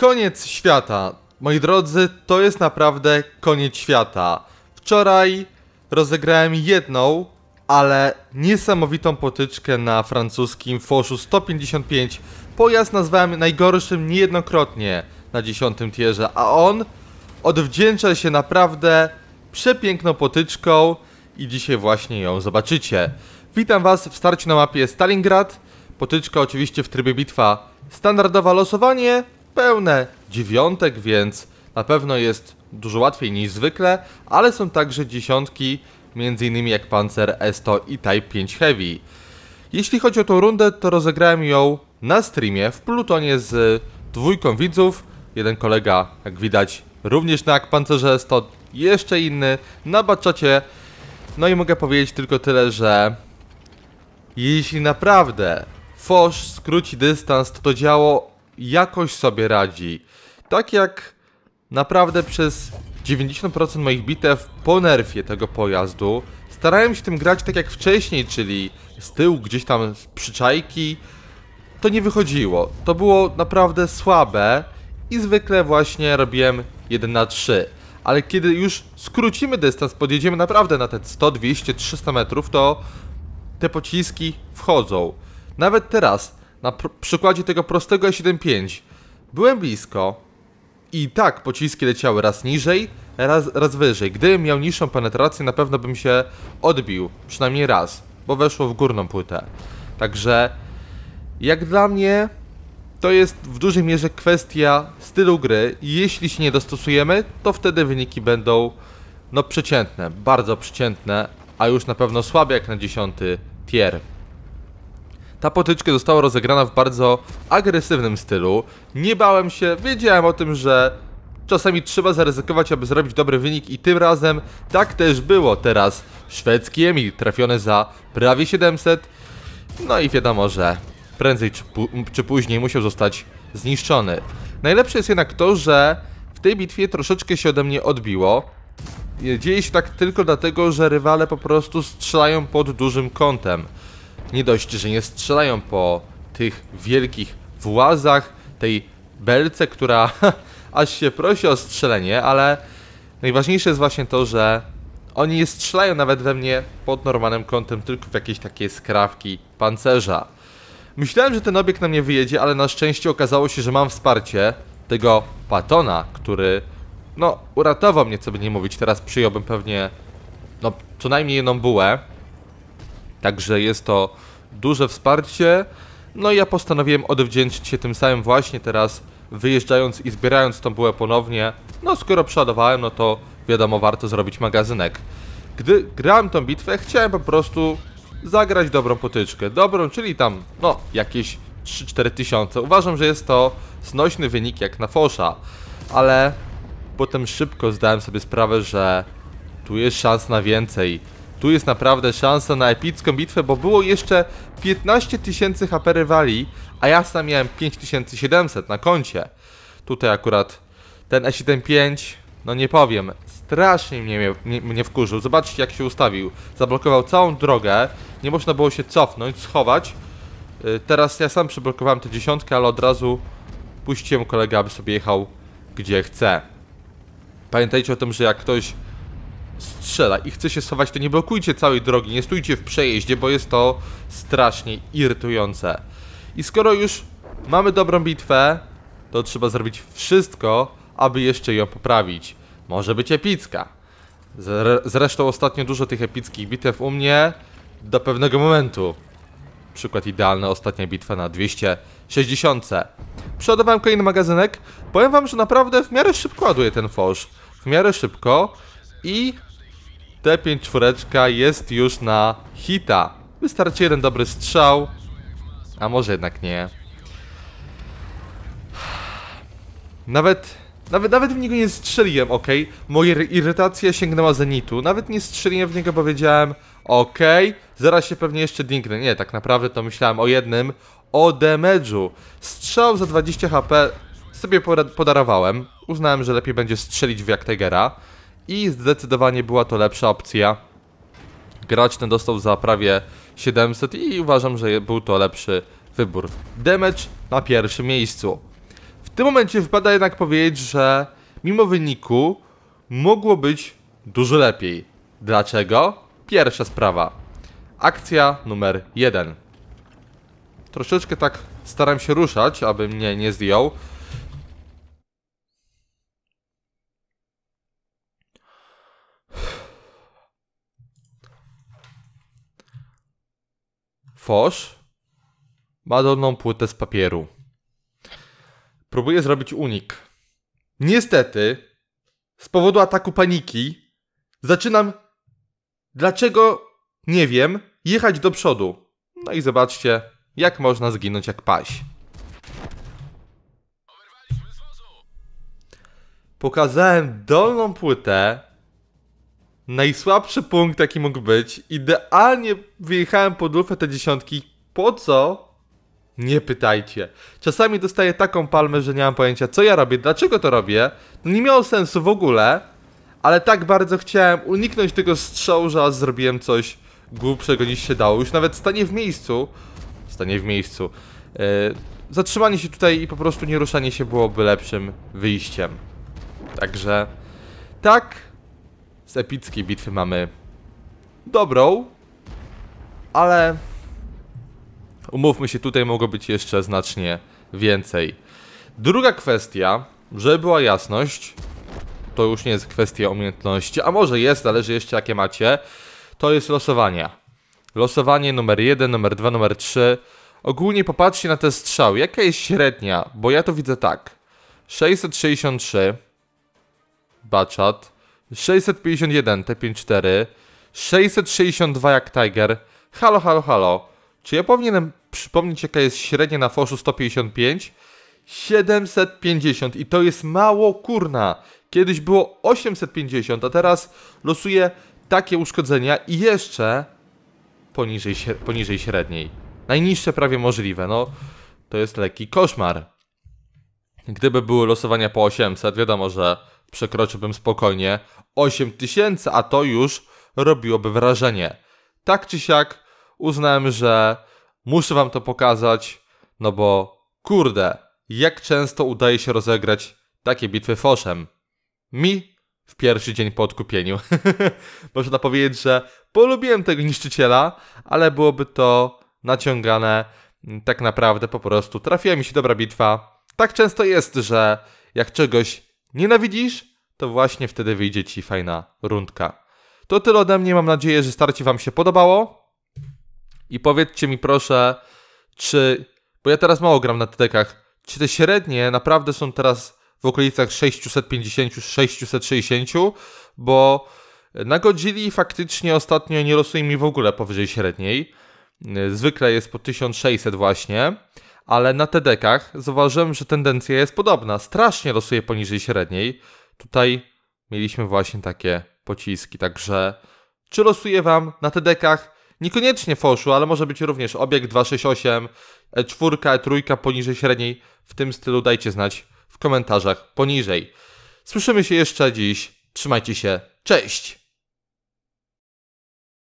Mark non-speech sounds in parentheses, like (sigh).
Koniec świata. Moi drodzy, to jest naprawdę koniec świata. Wczoraj rozegrałem jedną, ale niesamowitą potyczkę na francuskim Foszu 155. Pojazd nazwałem najgorszym niejednokrotnie na 10 tierze, a on odwdzięcza się naprawdę przepiękną potyczką i dzisiaj właśnie ją zobaczycie. Witam Was w starciu na mapie Stalingrad. Potyczka oczywiście w trybie bitwa. Standardowe losowanie, pełne dziewiątek, więc na pewno jest dużo łatwiej niż zwykle, ale są także dziesiątki, m.in. jak Panzer S100 i Type 5 Heavy. Jeśli chodzi o tą rundę, to rozegrałem ją na streamie w Plutonie z dwójką widzów. Jeden kolega, jak widać, również na Pancerze S100, jeszcze inny na Baczacie. No i mogę powiedzieć tylko tyle, że jeśli naprawdę Fosz skróci dystans, to to działo jakoś sobie radzi. Tak jak naprawdę przez 90% moich bitew po nerfie tego pojazdu starałem się tym grać tak jak wcześniej, czyli z tyłu gdzieś tam z przyczajki. To nie wychodziło. To było naprawdę słabe i zwykle właśnie robiłem 1 na 3 ale kiedy już skrócimy dystans, podjedziemy naprawdę na te 100, 200, 300 metrów, to te pociski wchodzą. Nawet teraz, na pr przykładzie tego prostego E75. Byłem blisko i tak pociski leciały raz niżej, raz, raz wyżej. Gdybym miał niższą penetrację, na pewno bym się odbił, przynajmniej raz, bo weszło w górną płytę. Także jak dla mnie to jest w dużej mierze kwestia stylu gry jeśli się nie dostosujemy, to wtedy wyniki będą no przeciętne, bardzo przeciętne, a już na pewno słabe jak na dziesiąty tier. Ta potyczka została rozegrana w bardzo agresywnym stylu. Nie bałem się, wiedziałem o tym, że czasami trzeba zaryzykować, aby zrobić dobry wynik i tym razem tak też było. Teraz szwedzki Emil trafiony za prawie 700. No i wiadomo, że prędzej czy, czy później musiał zostać zniszczony. Najlepsze jest jednak to, że w tej bitwie troszeczkę się ode mnie odbiło. Dzieje się tak tylko dlatego, że rywale po prostu strzelają pod dużym kątem nie dość, że nie strzelają po tych wielkich włazach, tej belce, która (laughs) aż się prosi o strzelenie, ale najważniejsze jest właśnie to, że oni nie strzelają nawet we mnie pod normalnym kątem, tylko w jakieś takie skrawki pancerza. Myślałem, że ten obiekt na mnie wyjedzie, ale na szczęście okazało się, że mam wsparcie tego Patona, który no uratował mnie, co by nie mówić. Teraz przyjąłbym pewnie no co najmniej jedną bułę. Także jest to duże wsparcie. No i ja postanowiłem odwdzięczyć się tym samym właśnie teraz, wyjeżdżając i zbierając tą bułę ponownie. No skoro przeładowałem, no to wiadomo, warto zrobić magazynek. Gdy grałem tą bitwę, chciałem po prostu zagrać dobrą potyczkę. Dobrą, czyli tam, no, jakieś 3-4 tysiące. Uważam, że jest to znośny wynik jak na fosza, ale potem szybko zdałem sobie sprawę, że tu jest szans na więcej. Tu jest naprawdę szansa na epicką bitwę, bo było jeszcze 15 tysięcy HP rywali, a ja sam miałem 5700 na koncie. Tutaj akurat ten E75, no nie powiem, strasznie mnie, mnie, mnie wkurzył. Zobaczcie jak się ustawił. Zablokował całą drogę, nie można było się cofnąć, schować. Y, teraz ja sam przeblokowałem tę dziesiątkę, ale od razu puściłem kolegę, aby sobie jechał gdzie chce. Pamiętajcie o tym, że jak ktoś strzela i chce się schować, to nie blokujcie całej drogi, nie stójcie w przejeździe, bo jest to strasznie irytujące. I skoro już mamy dobrą bitwę, to trzeba zrobić wszystko, aby jeszcze ją poprawić. Może być epicka. Zresztą ostatnio dużo tych epickich bitew u mnie do pewnego momentu. Przykład idealny, ostatnia bitwa na 260. Przeładowałem kolejny magazynek. Powiem wam, że naprawdę w miarę szybko ładuje ten forsz. W miarę szybko i T5 czwóreczka jest już na hita. Wystarczy jeden dobry strzał, a może jednak nie. Nawet, nawet, nawet w niego nie strzeliłem, ok? Moja irytacja sięgnęła zenitu. Nawet nie strzeliłem w niego, powiedziałem, ok, zaraz się pewnie jeszcze dingnę. Nie, tak naprawdę to myślałem o jednym, o damage'u. Strzał za 20 HP sobie podarowałem. Uznałem, że lepiej będzie strzelić w jak Tigera i zdecydowanie była to lepsza opcja. Gracz ten dostał za prawie 700 i uważam, że był to lepszy wybór. Damage na pierwszym miejscu. W tym momencie wypada jednak powiedzieć, że mimo wyniku mogło być dużo lepiej. Dlaczego? Pierwsza sprawa. Akcja numer 1. Troszeczkę tak staram się ruszać, aby mnie nie zdjął. Foch ma dolną płytę z papieru. Próbuje zrobić unik. Niestety, z powodu ataku paniki, zaczynam. Dlaczego? Nie wiem. Jechać do przodu. No i zobaczcie, jak można zginąć jak paś. Pokazałem dolną płytę najsłabszy punkt, jaki mógł być. Idealnie wyjechałem pod lufę te dziesiątki. Po co? Nie pytajcie. Czasami dostaję taką palmę, że nie mam pojęcia, co ja robię, dlaczego to robię. No nie miało sensu w ogóle, ale tak bardzo chciałem uniknąć tego strzału, że zrobiłem coś głupszego niż się dało. Już nawet stanie w miejscu. Stanie w miejscu. Yy, zatrzymanie się tutaj i po prostu nieruszanie się byłoby lepszym wyjściem. Także tak, z epickiej bitwy mamy dobrą, ale umówmy się, tutaj mogło być jeszcze znacznie więcej. Druga kwestia, żeby była jasność, to już nie jest kwestia umiejętności, a może jest, zależy jeszcze jakie macie, to jest losowania. Losowanie numer 1, numer 2, numer 3. Ogólnie popatrzcie na te strzały, jaka jest średnia, bo ja to widzę tak. 663 baczat, 651 T54, 662 jak Tiger. Halo, halo, halo. Czy ja powinienem przypomnieć jaka jest średnia na Forzu 155? 750 i to jest mało kurna. Kiedyś było 850, a teraz losuję takie uszkodzenia i jeszcze poniżej, poniżej średniej. Najniższe prawie możliwe, no to jest lekki koszmar. Gdyby były losowania po 800, wiadomo, że Przekroczyłbym spokojnie 8 tysięcy, a to już robiłoby wrażenie. Tak czy siak uznałem, że muszę wam to pokazać, no bo kurde, jak często udaje się rozegrać takie bitwy foszem. Mi w pierwszy dzień po odkupieniu. (laughs) Można powiedzieć, że polubiłem tego niszczyciela, ale byłoby to naciągane tak naprawdę po prostu. Trafiła mi się dobra bitwa. Tak często jest, że jak czegoś Nienawidzisz? To właśnie wtedy wyjdzie Ci fajna rundka. To tyle ode mnie. Mam nadzieję, że starcie Wam się podobało. I powiedzcie mi proszę, czy. Bo ja teraz mało gram na tydekach. Czy te średnie naprawdę są teraz w okolicach 650-660? Bo na Godzilli faktycznie ostatnio nie rosły mi w ogóle powyżej średniej. Yy, zwykle jest po 1600 właśnie ale na tdk zauważyłem, że tendencja jest podobna. Strasznie rosuje poniżej średniej. Tutaj mieliśmy właśnie takie pociski, także czy losuje Wam na TDK-ach niekoniecznie foszu, ale może być również obiekt 268, E4, E3 poniżej średniej. W tym stylu dajcie znać w komentarzach poniżej. Słyszymy się jeszcze dziś. Trzymajcie się. Cześć!